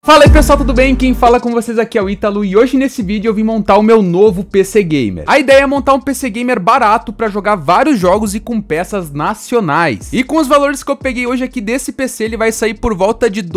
Fala aí pessoal, tudo bem? Quem fala com vocês aqui é o Ítalo e hoje nesse vídeo eu vim montar o meu novo PC Gamer. A ideia é montar um PC Gamer barato para jogar vários jogos e com peças nacionais. E com os valores que eu peguei hoje aqui desse PC, ele vai sair por volta de R$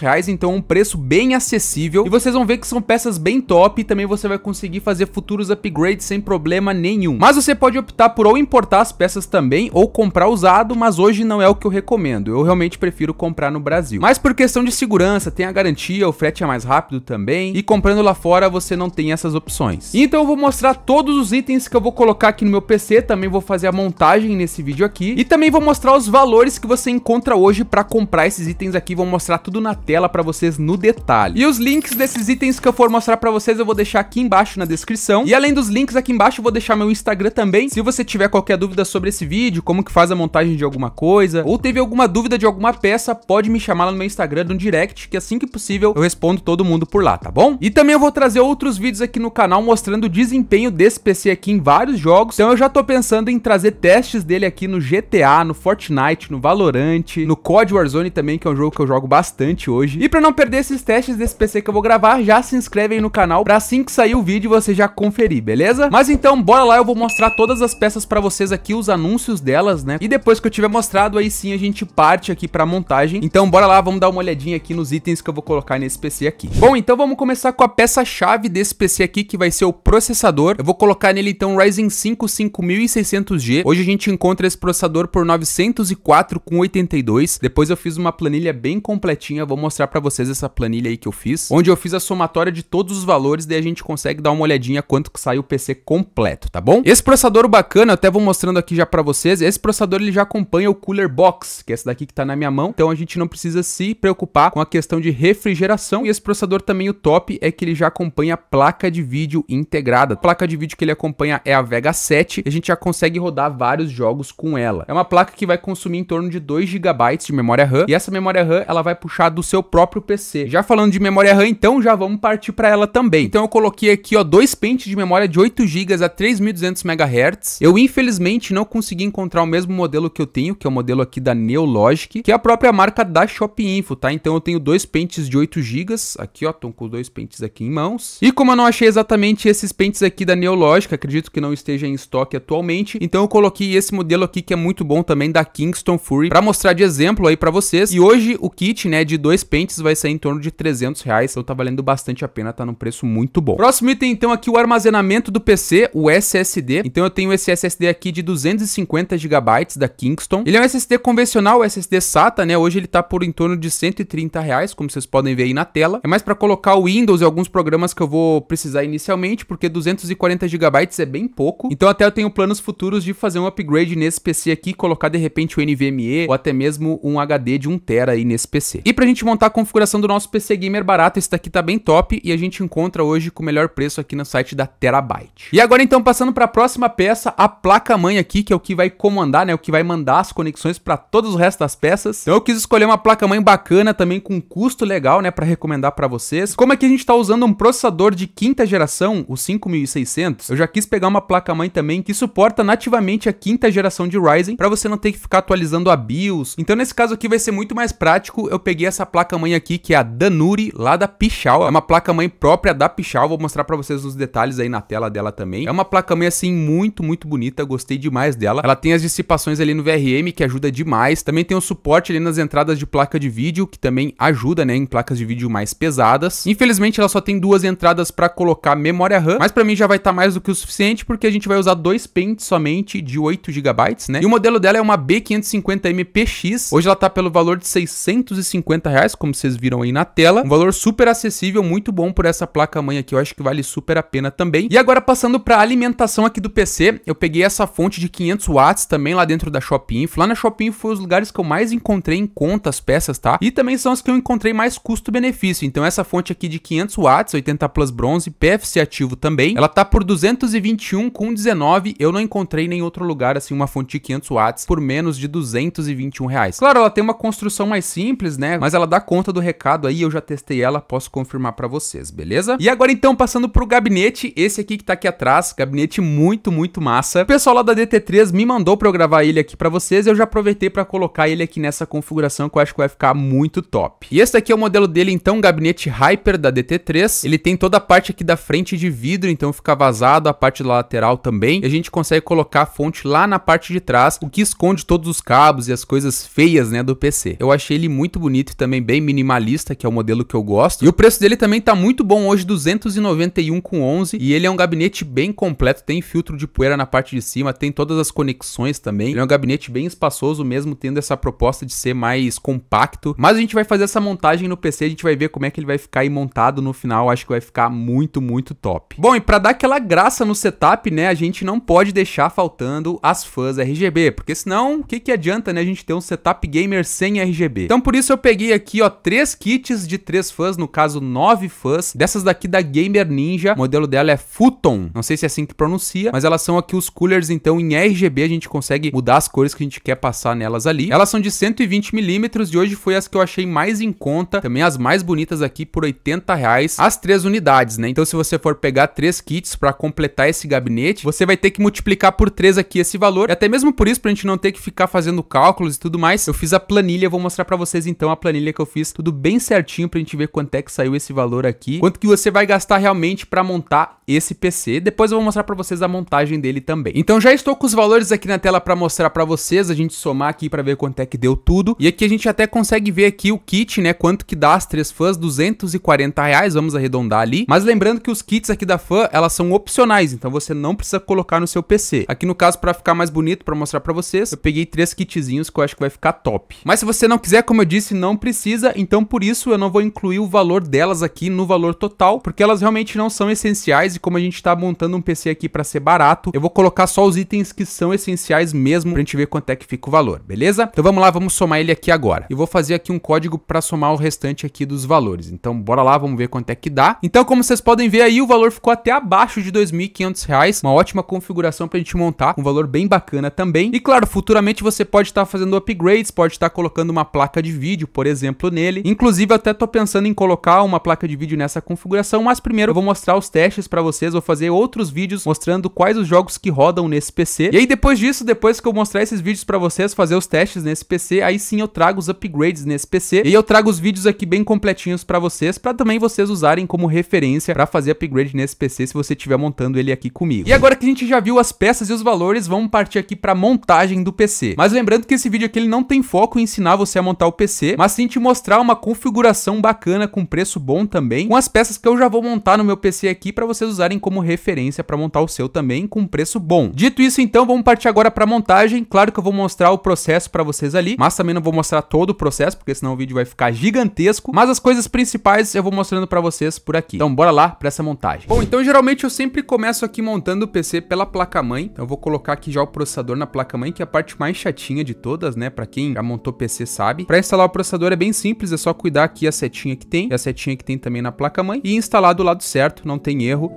reais, então é um preço bem acessível. E vocês vão ver que são peças bem top e também você vai conseguir fazer futuros upgrades sem problema nenhum. Mas você pode optar por ou importar as peças também ou comprar usado, mas hoje não é o que eu recomendo. Eu realmente prefiro comprar no Brasil. Mas por questão de segurança, tem a garantia, o frete é mais rápido também, e comprando lá fora você não tem essas opções. Então eu vou mostrar todos os itens que eu vou colocar aqui no meu PC, também vou fazer a montagem nesse vídeo aqui, e também vou mostrar os valores que você encontra hoje para comprar esses itens aqui, vou mostrar tudo na tela para vocês no detalhe. E os links desses itens que eu for mostrar para vocês eu vou deixar aqui embaixo na descrição, e além dos links aqui embaixo eu vou deixar meu Instagram também, se você tiver qualquer dúvida sobre esse vídeo, como que faz a montagem de alguma coisa, ou teve alguma dúvida de alguma peça, pode me chamar lá no meu Instagram, no direct, que é assim que possível eu respondo todo mundo por lá, tá bom? E também eu vou trazer outros vídeos aqui no canal mostrando o desempenho desse PC aqui em vários jogos, então eu já tô pensando em trazer testes dele aqui no GTA, no Fortnite, no Valorant, no COD Warzone também, que é um jogo que eu jogo bastante hoje. E pra não perder esses testes desse PC que eu vou gravar, já se inscreve aí no canal pra assim que sair o vídeo você já conferir, beleza? Mas então, bora lá, eu vou mostrar todas as peças pra vocês aqui, os anúncios delas, né? E depois que eu tiver mostrado, aí sim a gente parte aqui pra montagem. Então bora lá, vamos dar uma olhadinha aqui nos itens itens que eu vou colocar nesse PC aqui. Bom, então vamos começar com a peça-chave desse PC aqui, que vai ser o processador. Eu vou colocar nele então o Ryzen 5 5600G. Hoje a gente encontra esse processador por 904 com 82. Depois eu fiz uma planilha bem completinha, vou mostrar para vocês essa planilha aí que eu fiz, onde eu fiz a somatória de todos os valores, daí a gente consegue dar uma olhadinha quanto que sai o PC completo, tá bom? Esse processador bacana, até vou mostrando aqui já para vocês, esse processador ele já acompanha o Cooler Box, que é esse daqui que tá na minha mão, então a gente não precisa se preocupar com a questão de de refrigeração. E esse processador também, o top, é que ele já acompanha placa de vídeo integrada. A placa de vídeo que ele acompanha é a Vega 7 e a gente já consegue rodar vários jogos com ela. É uma placa que vai consumir em torno de 2 GB de memória RAM e essa memória RAM ela vai puxar do seu próprio PC. Já falando de memória RAM, então já vamos partir para ela também. Então eu coloquei aqui ó dois pentes de memória de 8 GB a 3200 MHz. Eu infelizmente não consegui encontrar o mesmo modelo que eu tenho, que é o modelo aqui da Neologic, que é a própria marca da Shop Info, tá? Então eu tenho dois pentes de 8 GB, aqui ó, estão com dois pentes aqui em mãos. E como eu não achei exatamente esses pentes aqui da Neológica, acredito que não esteja em estoque atualmente, então eu coloquei esse modelo aqui que é muito bom também da Kingston Fury para mostrar de exemplo aí para vocês. E hoje o kit, né, de dois pentes vai sair em torno de 300 reais, então tá valendo bastante a pena, tá num preço muito bom. Próximo item então aqui o armazenamento do PC, o SSD. Então eu tenho esse SSD aqui de 250 GB da Kingston. Ele é um SSD convencional, SSD SATA, né? Hoje ele tá por em torno de 130 reais, como vocês podem ver aí na tela. É mais para colocar o Windows e alguns programas que eu vou precisar inicialmente, porque 240 GB é bem pouco. Então até eu tenho planos futuros de fazer um upgrade nesse PC aqui, colocar de repente o NVMe ou até mesmo um HD de 1TB aí nesse PC. E pra gente montar a configuração do nosso PC gamer barato, esse daqui tá bem top e a gente encontra hoje com o melhor preço aqui no site da Terabyte. E agora então passando para a próxima peça, a placa-mãe aqui, que é o que vai comandar, né, o que vai mandar as conexões para todos os restos das peças. Então eu quis escolher uma placa-mãe bacana também com custo custo legal, né, para recomendar para vocês. Como é que a gente está usando um processador de quinta geração, o 5600, eu já quis pegar uma placa-mãe também que suporta nativamente a quinta geração de Ryzen, para você não ter que ficar atualizando a BIOS. Então, nesse caso aqui vai ser muito mais prático. Eu peguei essa placa-mãe aqui, que é a Danuri, lá da Pichau. É uma placa-mãe própria da Pichau, vou mostrar para vocês os detalhes aí na tela dela também. É uma placa-mãe, assim, muito, muito bonita, gostei demais dela. Ela tem as dissipações ali no VRM, que ajuda demais. Também tem o suporte ali nas entradas de placa de vídeo, que também ajuda né, em placas de vídeo mais pesadas. Infelizmente, ela só tem duas entradas para colocar memória RAM, mas para mim já vai estar tá mais do que o suficiente porque a gente vai usar dois pentes somente de 8 GB, né? E o modelo dela é uma b 550 mpx Hoje ela tá pelo valor de 650 reais, como vocês viram aí na tela. Um valor super acessível, muito bom por essa placa mãe aqui. Eu acho que vale super a pena também. E agora passando para alimentação aqui do PC, eu peguei essa fonte de 500 watts também lá dentro da Shop Lá na Shop Info foi os lugares que eu mais encontrei em conta as peças, tá? E também são as que eu encontrei encontrei mais custo-benefício. Então essa fonte aqui de 500 watts, 80 plus bronze, PFC ativo também, ela tá por 221 com 19. Eu não encontrei nem outro lugar assim uma fonte de 500 watts por menos de 221 reais. Claro, ela tem uma construção mais simples, né? Mas ela dá conta do recado aí. Eu já testei ela, posso confirmar para vocês, beleza? E agora então passando pro gabinete, esse aqui que tá aqui atrás, gabinete muito muito massa. O pessoal lá da DT3 me mandou para eu gravar ele aqui para vocês. Eu já aproveitei para colocar ele aqui nessa configuração que eu acho que vai ficar muito top. E esse aqui é o modelo dele, então, gabinete Hyper da DT3. Ele tem toda a parte aqui da frente de vidro, então fica vazado, a parte da lateral também. E a gente consegue colocar a fonte lá na parte de trás, o que esconde todos os cabos e as coisas feias, né, do PC. Eu achei ele muito bonito e também bem minimalista, que é o modelo que eu gosto. E o preço dele também tá muito bom hoje, 291,11 e ele é um gabinete bem completo, tem filtro de poeira na parte de cima, tem todas as conexões também. Ele é um gabinete bem espaçoso mesmo, tendo essa proposta de ser mais compacto. Mas a gente vai fazer essa montagem montagem no PC, a gente vai ver como é que ele vai ficar aí montado no final. Acho que vai ficar muito, muito top. Bom, e para dar aquela graça no setup, né, a gente não pode deixar faltando as fãs RGB, porque senão o que, que adianta, né, a gente ter um setup gamer sem RGB? Então por isso eu peguei aqui, ó, três kits de três fãs, no caso nove fãs, dessas daqui da Gamer Ninja, o modelo dela é Futon, não sei se é assim que pronuncia, mas elas são aqui os coolers, então em RGB a gente consegue mudar as cores que a gente quer passar nelas ali. Elas são de 120mm e hoje foi as que eu achei mais em conta conta. Também as mais bonitas aqui por 80 reais as três unidades, né? Então se você for pegar três kits para completar esse gabinete, você vai ter que multiplicar por três aqui esse valor. E até mesmo por isso, pra gente não ter que ficar fazendo cálculos e tudo mais, eu fiz a planilha, vou mostrar para vocês então a planilha que eu fiz, tudo bem certinho pra gente ver quanto é que saiu esse valor aqui, quanto que você vai gastar realmente para montar esse PC. Depois eu vou mostrar para vocês a montagem dele também. Então já estou com os valores aqui na tela para mostrar para vocês, a gente somar aqui para ver quanto é que deu tudo. E aqui a gente até consegue ver aqui o kit, né, quanto que dá as três fãs, 240 reais, vamos arredondar ali. Mas lembrando que os kits aqui da fã, elas são opcionais, então você não precisa colocar no seu PC. Aqui no caso, para ficar mais bonito, para mostrar para vocês, eu peguei três kitzinhos que eu acho que vai ficar top. Mas se você não quiser, como eu disse, não precisa, então por isso eu não vou incluir o valor delas aqui no valor total, porque elas realmente não são essenciais e como a gente tá montando um PC aqui para ser barato, eu vou colocar só os itens que são essenciais mesmo pra gente ver quanto é que fica o valor, beleza? Então vamos lá, vamos somar ele aqui agora. Eu vou fazer aqui um código para somar o restante aqui dos valores. Então, bora lá, vamos ver quanto é que dá. Então, como vocês podem ver aí, o valor ficou até abaixo de R$ 2.500, uma ótima configuração para a gente montar, um valor bem bacana também. E claro, futuramente você pode estar tá fazendo upgrades, pode estar tá colocando uma placa de vídeo, por exemplo, nele. Inclusive, até estou pensando em colocar uma placa de vídeo nessa configuração, mas primeiro eu vou mostrar os testes para vocês, vou fazer outros vídeos mostrando quais os jogos que rodam nesse PC. E aí depois disso, depois que eu mostrar esses vídeos para vocês, fazer os testes nesse PC, aí sim eu trago os upgrades nesse PC. E eu trago os vídeos aqui bem completinhos para vocês, para também vocês usarem como referência para fazer upgrade nesse PC se você estiver montando ele aqui comigo. E agora que a gente já viu as peças e os valores, vamos partir aqui para montagem do PC. Mas lembrando que esse vídeo aqui ele não tem foco em ensinar você a montar o PC, mas sim te mostrar uma configuração bacana com preço bom também, com as peças que eu já vou montar no meu PC aqui para vocês usarem como referência para montar o seu também com preço bom. Dito isso, então, vamos partir agora para montagem. Claro que eu vou mostrar o processo para vocês ali, mas também não vou mostrar todo o processo, porque senão o vídeo vai ficar gigante gigantesco, mas as coisas principais eu vou mostrando para vocês por aqui. Então bora lá para essa montagem. Bom, então geralmente eu sempre começo aqui montando o PC pela placa-mãe, então eu vou colocar aqui já o processador na placa-mãe, que é a parte mais chatinha de todas, né, Para quem já montou PC sabe. Para instalar o processador é bem simples, é só cuidar aqui a setinha que tem, e a setinha que tem também na placa-mãe, e instalar do lado certo, não tem erro.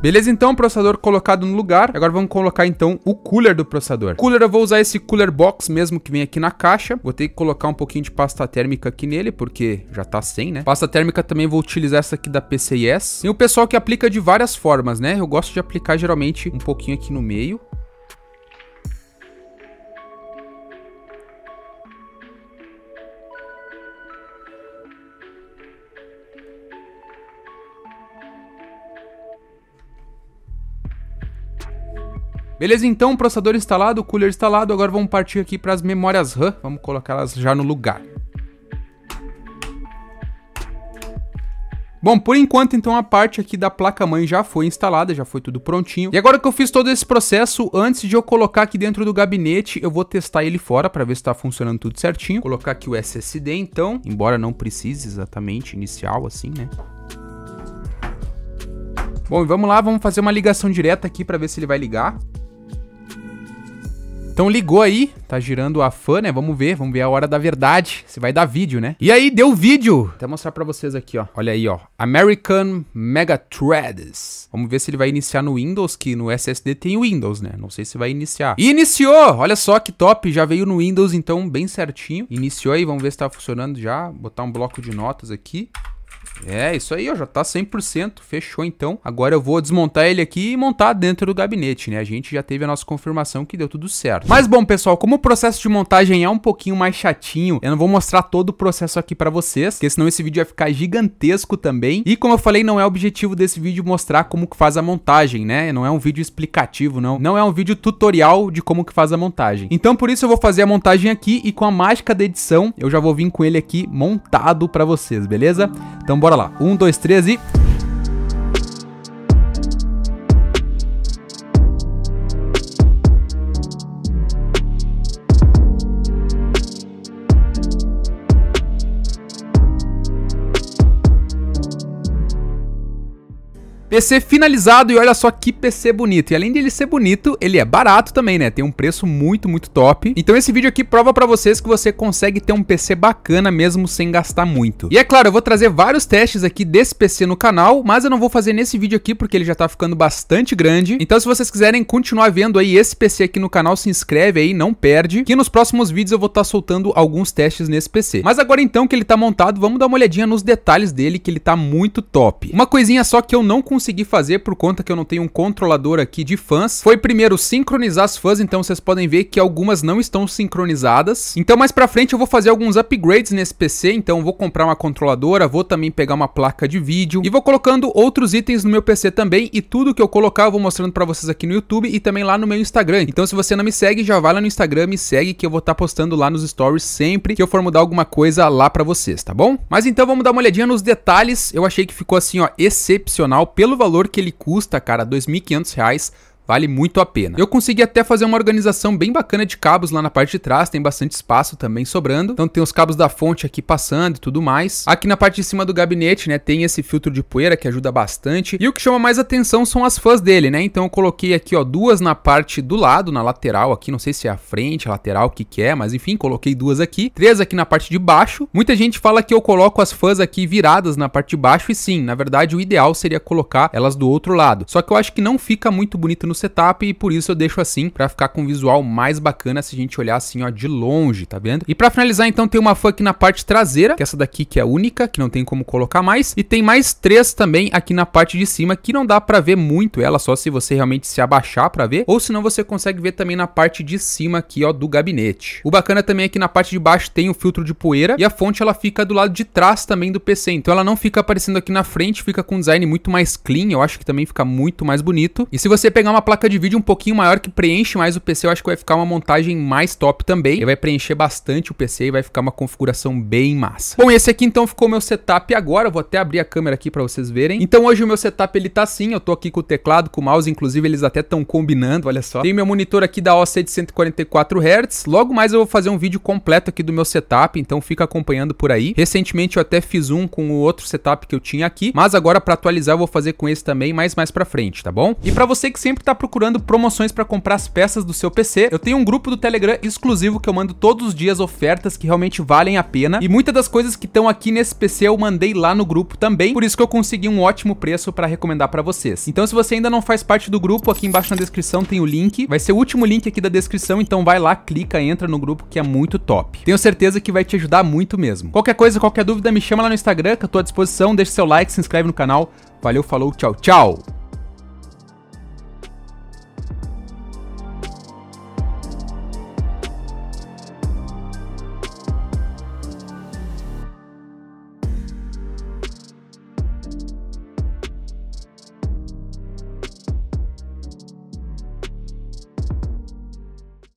Beleza, então, o processador colocado no lugar. Agora vamos colocar, então, o cooler do processador. Cooler, eu vou usar esse cooler box mesmo que vem aqui na caixa. Vou ter que colocar um pouquinho de pasta térmica aqui nele, porque já tá sem, né? Pasta térmica também vou utilizar essa aqui da PCIS. Tem o pessoal que aplica de várias formas, né? Eu gosto de aplicar, geralmente, um pouquinho aqui no meio Beleza, então, processador instalado, cooler instalado, agora vamos partir aqui para as memórias RAM, vamos colocá-las já no lugar. Bom, por enquanto, então, a parte aqui da placa-mãe já foi instalada, já foi tudo prontinho. E agora que eu fiz todo esse processo, antes de eu colocar aqui dentro do gabinete, eu vou testar ele fora para ver se está funcionando tudo certinho. colocar aqui o SSD, então, embora não precise exatamente inicial assim, né? Bom, vamos lá, vamos fazer uma ligação direta aqui para ver se ele vai ligar. Então ligou aí, tá girando a fã, né? Vamos ver, vamos ver a hora da verdade, se vai dar vídeo, né? E aí, deu vídeo! Vou até mostrar pra vocês aqui, ó. Olha aí, ó. American Megathreads. Vamos ver se ele vai iniciar no Windows, que no SSD tem o Windows, né? Não sei se vai iniciar. Iniciou! Olha só que top, já veio no Windows, então, bem certinho. Iniciou aí, vamos ver se tá funcionando já. Botar um bloco de notas aqui. É, isso aí, ó, já tá 100%, fechou então. Agora eu vou desmontar ele aqui e montar dentro do gabinete, né? A gente já teve a nossa confirmação que deu tudo certo. Mas bom, pessoal, como o processo de montagem é um pouquinho mais chatinho, eu não vou mostrar todo o processo aqui pra vocês, porque senão esse vídeo vai ficar gigantesco também. E como eu falei, não é o objetivo desse vídeo mostrar como que faz a montagem, né? Não é um vídeo explicativo, não. Não é um vídeo tutorial de como que faz a montagem. Então por isso eu vou fazer a montagem aqui e com a mágica da edição, eu já vou vir com ele aqui montado pra vocês, beleza? Então bora lá. Um, dois, três e. PC finalizado e olha só que PC bonito. E além dele ser bonito, ele é barato também, né? Tem um preço muito, muito top. Então esse vídeo aqui prova pra vocês que você consegue ter um PC bacana mesmo sem gastar muito. E é claro, eu vou trazer vários testes aqui desse PC no canal, mas eu não vou fazer nesse vídeo aqui porque ele já tá ficando bastante grande. Então se vocês quiserem continuar vendo aí esse PC aqui no canal, se inscreve aí, não perde. Que nos próximos vídeos eu vou estar tá soltando alguns testes nesse PC. Mas agora então que ele tá montado, vamos dar uma olhadinha nos detalhes dele que ele tá muito top. Uma coisinha só que eu não consigo consegui fazer por conta que eu não tenho um controlador aqui de fãs, foi primeiro sincronizar as fãs, então vocês podem ver que algumas não estão sincronizadas. Então mais pra frente eu vou fazer alguns upgrades nesse PC, então vou comprar uma controladora, vou também pegar uma placa de vídeo e vou colocando outros itens no meu PC também e tudo que eu colocar eu vou mostrando pra vocês aqui no YouTube e também lá no meu Instagram. Então se você não me segue, já vai lá no Instagram, me segue que eu vou estar tá postando lá nos stories sempre que eu for mudar alguma coisa lá pra vocês, tá bom? Mas então vamos dar uma olhadinha nos detalhes, eu achei que ficou assim ó, excepcional, pelo pelo valor que ele custa, cara, R$ 2.500, Vale muito a pena. Eu consegui até fazer uma organização bem bacana de cabos lá na parte de trás, tem bastante espaço também sobrando. Então tem os cabos da fonte aqui passando e tudo mais. Aqui na parte de cima do gabinete, né, tem esse filtro de poeira que ajuda bastante. E o que chama mais atenção são as fãs dele, né? Então eu coloquei aqui, ó, duas na parte do lado, na lateral aqui, não sei se é a frente, a lateral, o que que é, mas enfim, coloquei duas aqui. Três aqui na parte de baixo. Muita gente fala que eu coloco as fãs aqui viradas na parte de baixo e sim, na verdade o ideal seria colocar elas do outro lado. Só que eu acho que não fica muito bonito no setup e por isso eu deixo assim para ficar com um visual mais bacana se a gente olhar assim, ó, de longe, tá vendo? E para finalizar, então, tem uma fan aqui na parte traseira, que é essa daqui que é única, que não tem como colocar mais, e tem mais três também aqui na parte de cima, que não dá para ver muito ela, só se você realmente se abaixar para ver, ou senão você consegue ver também na parte de cima aqui, ó, do gabinete. O bacana também é que na parte de baixo tem o filtro de poeira e a fonte ela fica do lado de trás também do PC, então ela não fica aparecendo aqui na frente, fica com um design muito mais clean, eu acho que também fica muito mais bonito. E se você pegar uma uma placa de vídeo um pouquinho maior que preenche mais o PC, eu acho que vai ficar uma montagem mais top também. Ele vai preencher bastante o PC e vai ficar uma configuração bem massa. Bom, esse aqui então ficou meu setup agora. vou até abrir a câmera aqui para vocês verem. Então hoje o meu setup ele tá assim, eu tô aqui com o teclado, com o mouse, inclusive eles até estão combinando, olha só. Tem meu monitor aqui da OC de 144 Hz. Logo mais eu vou fazer um vídeo completo aqui do meu setup, então fica acompanhando por aí. Recentemente eu até fiz um com o outro setup que eu tinha aqui, mas agora para atualizar eu vou fazer com esse também, mas mais para frente, tá bom? E para você que sempre tá Está procurando promoções para comprar as peças do seu PC, eu tenho um grupo do Telegram exclusivo que eu mando todos os dias ofertas que realmente valem a pena. E muitas das coisas que estão aqui nesse PC eu mandei lá no grupo também, por isso que eu consegui um ótimo preço para recomendar para vocês. Então se você ainda não faz parte do grupo, aqui embaixo na descrição tem o link, vai ser o último link aqui da descrição, então vai lá, clica, entra no grupo que é muito top. Tenho certeza que vai te ajudar muito mesmo. Qualquer coisa, qualquer dúvida, me chama lá no Instagram que eu tô à disposição, deixa seu like, se inscreve no canal. Valeu, falou, tchau, tchau!